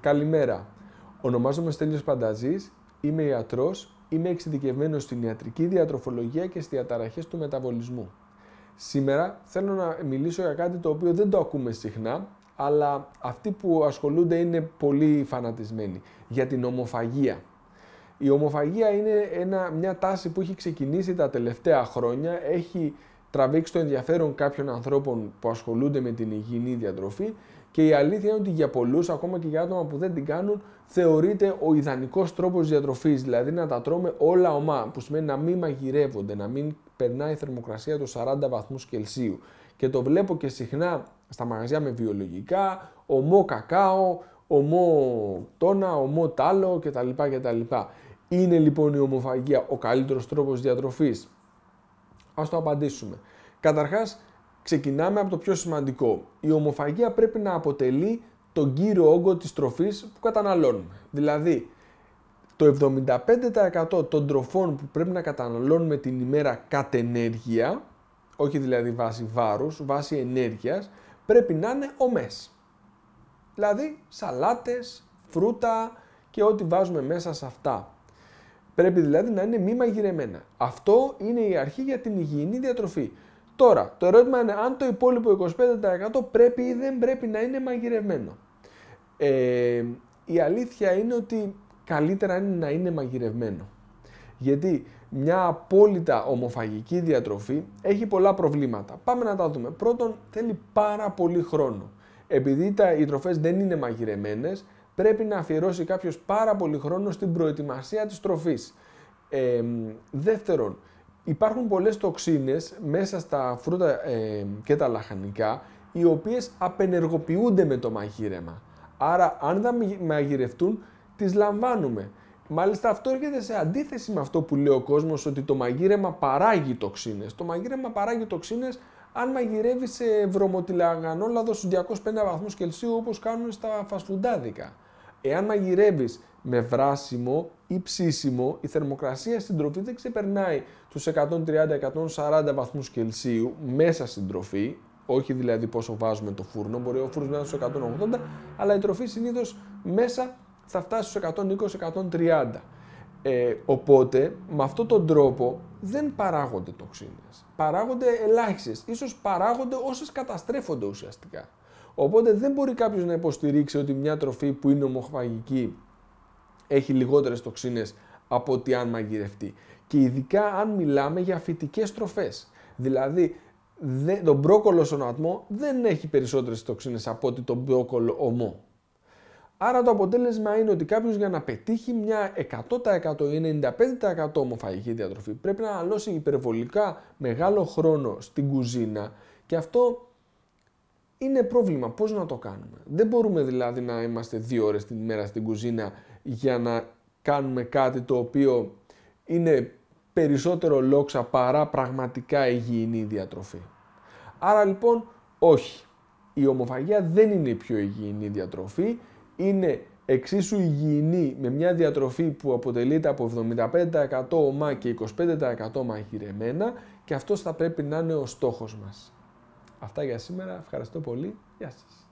Καλημέρα. Ονομάζομαι Στέλιος Πανταζής, είμαι ιατρός, είμαι εξειδικευμένος στην ιατρική διατροφολογία και στις διαταραχές του μεταβολισμού. Σήμερα θέλω να μιλήσω για κάτι το οποίο δεν το ακούμε συχνά, αλλά αυτοί που ασχολούνται είναι πολύ φανατισμένοι, για την ομοφαγία. Η ομοφαγία είναι ένα, μια τάση που έχει ξεκινήσει τα τελευταία χρόνια, έχει τραβήξει το ενδιαφέρον κάποιων ανθρώπων που ασχολούνται με την υγιεινή διατροφή και η αλήθεια είναι ότι για πολλούς, ακόμα και για άτομα που δεν την κάνουν, θεωρείται ο ιδανικός τρόπος διατροφής, δηλαδή να τα τρώμε όλα ομά, που σημαίνει να μην μαγειρεύονται, να μην περνάει η θερμοκρασία των 40 βαθμούς Κελσίου. Και το βλέπω και συχνά στα μαγαζιά με βιολογικά, ομό κακάο, ομό τόνα, ομό τάλο κτλ. Είναι λοιπόν η ομοφαγία ο καλύτερος τρόπος διατροφής. Ας το απαντήσουμε. Καταρχάς, ξεκινάμε από το πιο σημαντικό. Η ομοφαγία πρέπει να αποτελεί τον κύριο όγκο της τροφής που καταναλώνουμε. Δηλαδή, το 75% των τροφών που πρέπει να καταναλώνουμε την ημέρα κατ' ενέργεια, όχι δηλαδή βάση βάρους, βάση ενέργειας, πρέπει να είναι ομές. Δηλαδή σαλάτες, φρούτα και ό,τι βάζουμε μέσα σε αυτά. Πρέπει δηλαδή να είναι μη μαγειρεμένα. Αυτό είναι η αρχή για την υγιεινή διατροφή. Τώρα, το ερώτημα είναι αν το υπόλοιπο 25% πρέπει ή δεν πρέπει να είναι μαγειρεμενο Ε, η αλήθεια είναι ότι καλύτερα είναι να είναι μαγειρευμένο. Γιατί μια απόλυτα ομοφαγική διατροφή έχει πολλά προβλήματα. Πάμε να τα δούμε. Πρώτον, θέλει πάρα πολύ χρόνο. Επειδή τα, οι τροφές δεν είναι μαγειρεμένες, πρέπει να αφιερώσει κάποιος πάρα πολύ χρόνο στην προετοιμασία της τροφής. δεύτερον, υπάρχουν πολλές τοξίνες μέσα στα φρούτα και τα λαχανικά, οι οποίες απενεργοποιούνται με το μαγείρεμα. Άρα, αν δεν μαγειρευτούν, τις λαμβάνουμε. Μάλιστα, αυτό έρχεται σε αντίθεση με αυτό που λέει ο κόσμος, ότι το μαγείρεμα παράγει τοξίνες. Το μαγείρεμα παράγει τοξίνες αν μαγειρεύει σε λάδο στους 250 βαθμούς Κελσίου όπως κάνουν στα φασφουντάδικα. Εάν μαγειρεύεις με βράσιμο ή ψήσιμο, η θερμοκρασία στην τροφή δεν ξεπερνάει τους 130-140 βαθμούς Κελσίου μέσα στην τροφή, όχι δηλαδή πόσο βάζουμε το φούρνο, μπορεί ο φούρνος να είναι στους 180, αλλά η τροφή συνήθως μέσα θα φτάσει στους 120-130. Ε, οπότε, με αυτόν τον τρόπο δεν παράγονται τοξίνες. Παράγονται ελάχιστες, ίσως παράγονται όσες καταστρέφονται ουσιαστικά. Οπότε δεν μπορεί κάποιος να υποστηρίξει ότι μια τροφή που είναι ομοφαγική έχει λιγότερες τοξίνες από ότι αν μαγειρευτεί. Και ειδικά αν μιλάμε για φυτικές τροφές. Δηλαδή, δεν τον μπρόκολο στον ατμό δεν έχει περισσότερες τοξίνες από ότι τον μπρόκολο ομό. Άρα το αποτέλεσμα είναι ότι κάποιος για να πετύχει μια 100% ή 95% ομοφαγική διατροφή πρέπει να αλώσει υπερβολικά μεγάλο χρόνο στην κουζίνα και αυτό είναι πρόβλημα. Πώς να το κάνουμε. Δεν μπορούμε δηλαδή να είμαστε δύο ώρες την ημέρα στην κουζίνα για να κάνουμε κάτι το οποίο είναι περισσότερο λόξα παρά πραγματικά υγιεινή διατροφή. Άρα λοιπόν όχι. Η ομοφαγία δεν είναι η πιο υγιεινή διατροφή είναι εξίσου υγιεινή με μια διατροφή που αποτελείται από 75% ομά και 25% μαγειρεμένα και αυτός θα πρέπει να είναι ο στόχος μας. Αυτά για σήμερα. Ευχαριστώ πολύ. Γεια σας.